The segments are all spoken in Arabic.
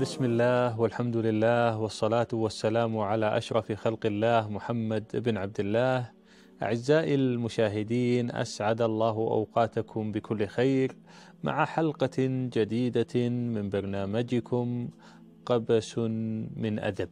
بسم الله والحمد لله والصلاة والسلام على أشرف خلق الله محمد بن عبد الله أعزائي المشاهدين أسعد الله أوقاتكم بكل خير مع حلقة جديدة من برنامجكم قبس من أدب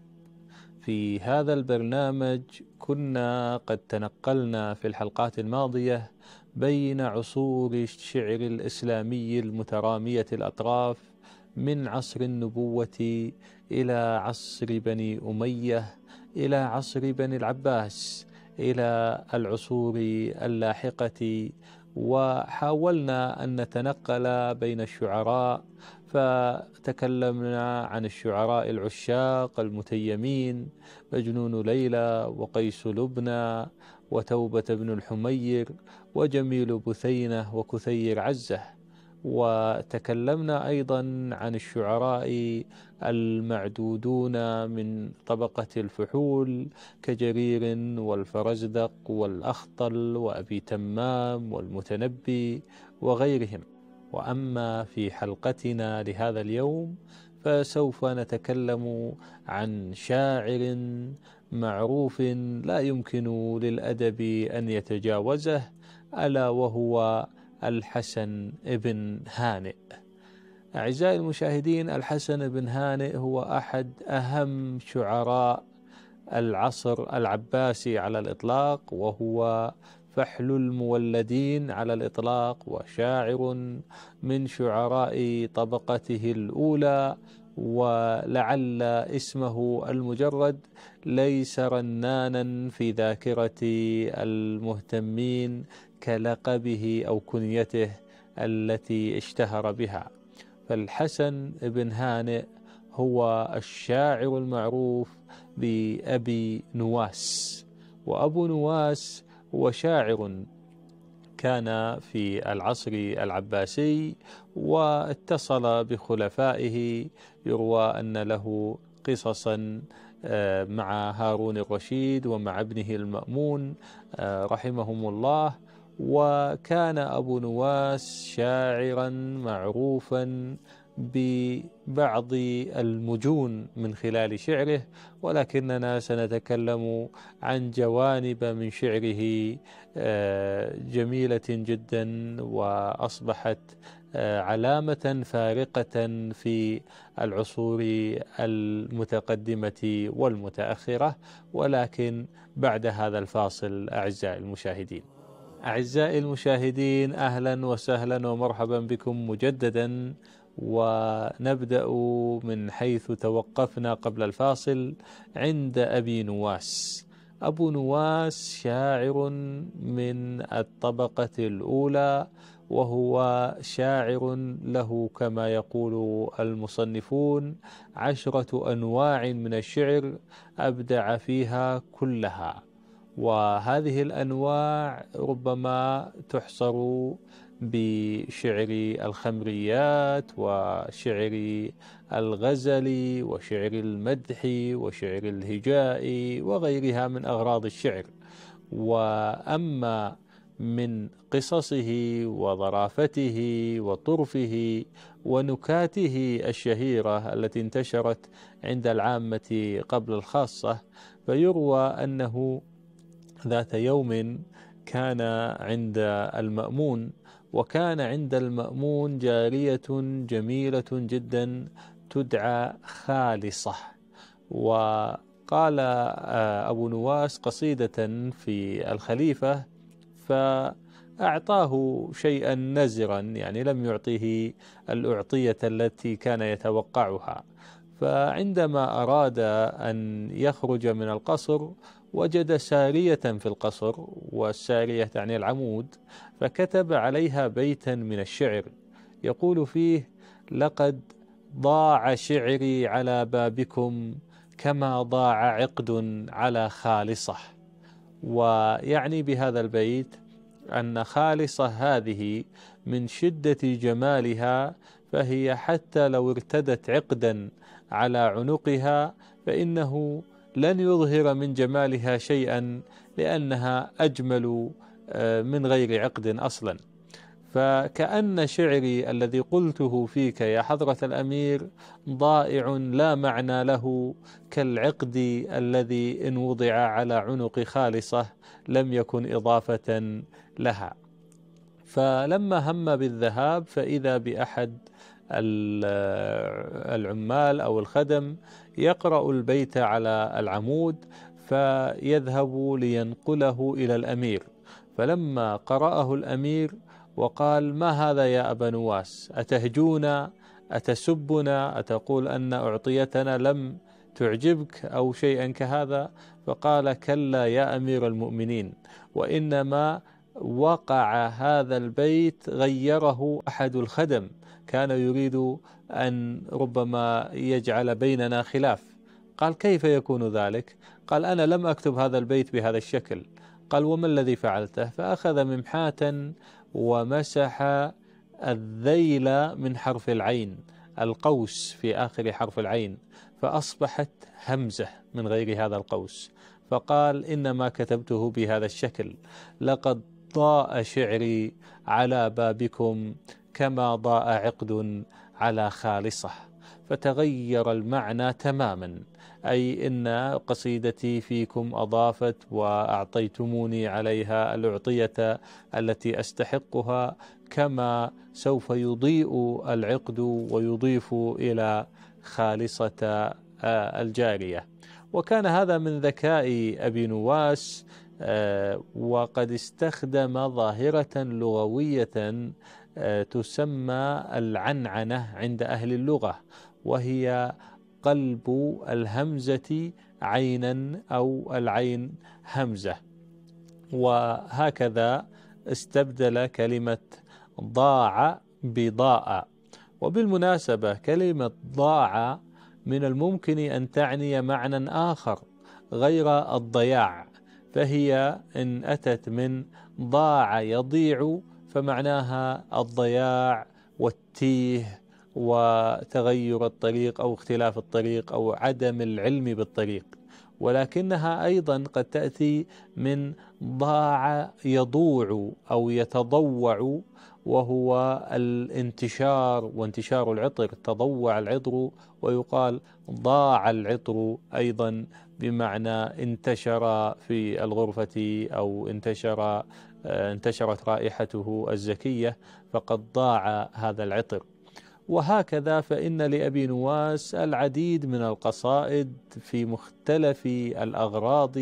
في هذا البرنامج كنا قد تنقلنا في الحلقات الماضية بين عصور الشعر الإسلامي المترامية الأطراف من عصر النبوة إلى عصر بني أمية إلى عصر بني العباس إلى العصور اللاحقة وحاولنا أن نتنقل بين الشعراء فتكلمنا عن الشعراء العشاق المتيمين مجنون ليلى وقيس لبنى وتوبة بن الحمير وجميل بثينة وكثير عزه وتكلمنا أيضا عن الشعراء المعدودون من طبقة الفحول كجرير والفرزدق والأخطل وأبي تمام والمتنبي وغيرهم وأما في حلقتنا لهذا اليوم فسوف نتكلم عن شاعر معروف لا يمكن للأدب أن يتجاوزه ألا وهو الحسن بن هانئ أعزائي المشاهدين الحسن بن هانئ هو أحد أهم شعراء العصر العباسي على الإطلاق وهو فحل المولدين على الإطلاق وشاعر من شعراء طبقته الأولى ولعل اسمه المجرد ليس رنانا في ذاكرة المهتمين كلقبه أو كنيته التي اشتهر بها فالحسن بن هانئ هو الشاعر المعروف بأبي نواس وأبو نواس هو شاعر كان في العصر العباسي واتصل بخلفائه يروى أن له قصصا آه، مع هارون الرشيد ومع ابنه المأمون آه، رحمهم الله وكان أبو نواس شاعرا معروفا ببعض المجون من خلال شعره ولكننا سنتكلم عن جوانب من شعره آه، جميلة جدا وأصبحت آه، علامة فارقة في العصور المتقدمة والمتأخرة ولكن بعد هذا الفاصل أعزائي المشاهدين أعزائي المشاهدين أهلا وسهلا ومرحبا بكم مجددا ونبدأ من حيث توقفنا قبل الفاصل عند أبي نواس أبو نواس شاعر من الطبقة الأولى وهو شاعر له كما يقول المصنفون عشرة أنواع من الشعر أبدع فيها كلها وهذه الأنواع ربما تحصر بشعر الخمريات وشعر الغزل وشعر المدح وشعر الهجاء وغيرها من أغراض الشعر وأما من قصصه وظرافته وطرفه ونكاته الشهيرة التي انتشرت عند العامة قبل الخاصة فيروى أنه ذات يوم كان عند المأمون وكان عند المأمون جارية جميلة جدا تدعى خالصة وقال آه، أبو نواس قصيدة في الخليفة فأعطاه شيئا نزرا يعني لم يعطه الأعطية التي كان يتوقعها فعندما أراد أن يخرج من القصر وجد سارية في القصر والسارية تعني العمود فكتب عليها بيتا من الشعر يقول فيه لقد ضاع شعري على بابكم كما ضاع عقد على خالصه ويعني بهذا البيت ان خالصه هذه من شده جمالها فهي حتى لو ارتدت عقدا على عنقها فانه لن يظهر من جمالها شيئا لانها اجمل آه، من غير عقد اصلا فكأن شعري الذي قلته فيك يا حضرة الأمير ضائع لا معنى له كالعقد الذي إن وضع على عنق خالصة لم يكن إضافة لها فلما هم بالذهاب فإذا بأحد آه، العمال أو الخدم يقرأ البيت على العمود فيذهب لينقله إلى الأمير فلما قرأه الأمير وقال ما هذا يا أبا نواس أتهجونا أتسبنا أتقول أن أعطيتنا لم تعجبك أو شيئا كهذا فقال كلا يا أمير المؤمنين وإنما وقع هذا البيت غيره احد الخدم كان يريد ان ربما يجعل بيننا خلاف قال كيف يكون ذلك قال انا لم اكتب هذا البيت بهذا الشكل قال وما الذي فعلته فاخذ ممحاة ومسح الذيل من حرف العين القوس في اخر حرف العين فاصبحت همزه من غير هذا القوس فقال انما كتبته بهذا الشكل لقد ضاء شعري على بابكم كما ضاء عقد على خالصه فتغير المعنى تماما اي ان قصيدتي فيكم اضافت واعطيتموني عليها الاعطيه التي استحقها كما سوف يضيء العقد ويضيف الى خالصه آه، الجاريه وكان هذا من ذكاء ابي نواس آه، وقد استخدم ظاهرة لغوية آه، تسمى العنعنة عند أهل اللغة وهي قلب الهمزة عينا أو العين همزة وهكذا استبدل كلمة ضاع بضاء وبالمناسبة كلمة ضاع من الممكن أن تعني معنى آخر غير الضياع فهي إن أتت من ضاع يضيع فمعناها الضياع والتيه وتغير الطريق او اختلاف الطريق او عدم العلم بالطريق ولكنها ايضا قد تاتي من ضاع يضوع او يتضوع وهو الانتشار وانتشار العطر تضوع العطر ويقال ضاع العطر ايضا بمعنى انتشر في الغرفه او انتشر آه، انتشرت رائحته الزكيه فقد ضاع هذا العطر وهكذا فإن لأبي نواس العديد من القصائد في مختلف الأغراض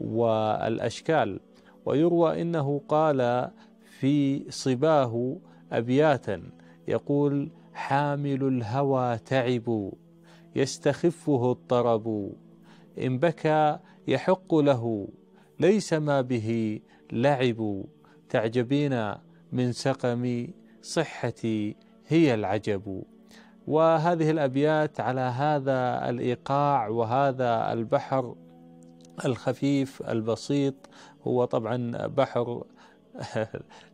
والأشكال ويروى أنه قال في صباه أبياتا يقول حامل الهوى تعب يستخفه الطرب إن بكى يحق له ليس ما به لعب تعجبين من سقم صحتي هي العجب وهذه الابيات على هذا الايقاع وهذا البحر الخفيف البسيط هو طبعا بحر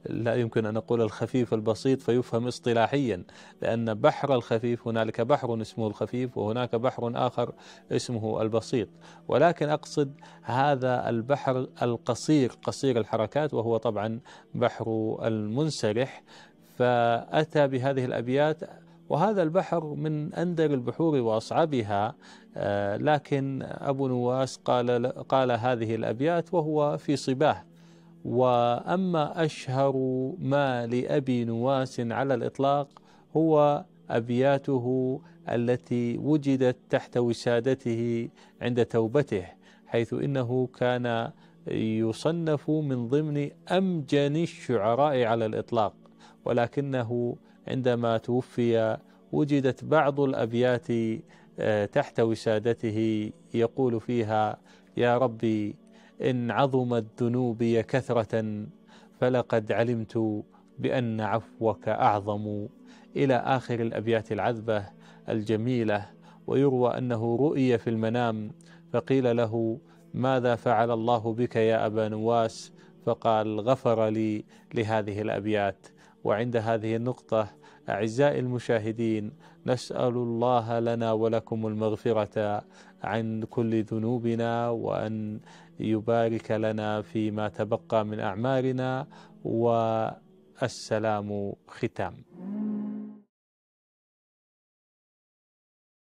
لا يمكن أن أقول الخفيف البسيط فيفهم اصطلاحيا لأن بحر الخفيف هنالك بحر اسمه الخفيف وهناك بحر آخر اسمه البسيط ولكن أقصد هذا البحر القصير قصير الحركات وهو طبعا بحر المنسرح فأتى بهذه الأبيات وهذا البحر من أندر البحور وأصعبها آه، لكن أبو نواس قال, قال هذه الأبيات وهو في صباه وأما أشهر ما لأبي نواس على الإطلاق هو أبياته التي وجدت تحت وسادته عند توبته حيث إنه كان يصنف من ضمن أمجن الشعراء على الإطلاق ولكنه عندما توفي وجدت بعض الأبيات آه، تحت وسادته يقول فيها يا ربي إن عظمت ذنوبي كثرة فلقد علمت بأن عفوك أعظم إلى آخر الأبيات العذبة الجميلة ويروى أنه رؤي في المنام فقيل له ماذا فعل الله بك يا أبا نواس فقال غفر لي لهذه الأبيات وعند هذه النقطة أعزائي المشاهدين نسأل الله لنا ولكم المغفرة عن كل ذنوبنا وأن يبارك لنا فيما تبقى من أعمارنا والسلام ختام